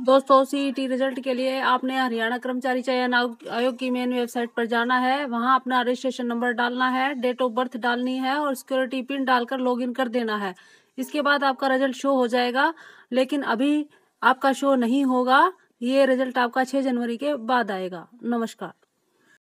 दोस्तों CET result के लिए आपने हरियाणा कर्मचारी चयन आयोग की मेन वेबसाइट पर जाना है वहां अपना रजिस्ट्रेशन नंबर डालना है डेट ऑफ बर्थ डालनी है और सिक्योरिटी पिन डालकर लॉगिन कर देना है इसके बाद आपका रिजल्ट शो हो जाएगा लेकिन अभी आपका शो नहीं होगा ये रिजल्ट आपका छह जनवरी के बाद आएगा नमस्कार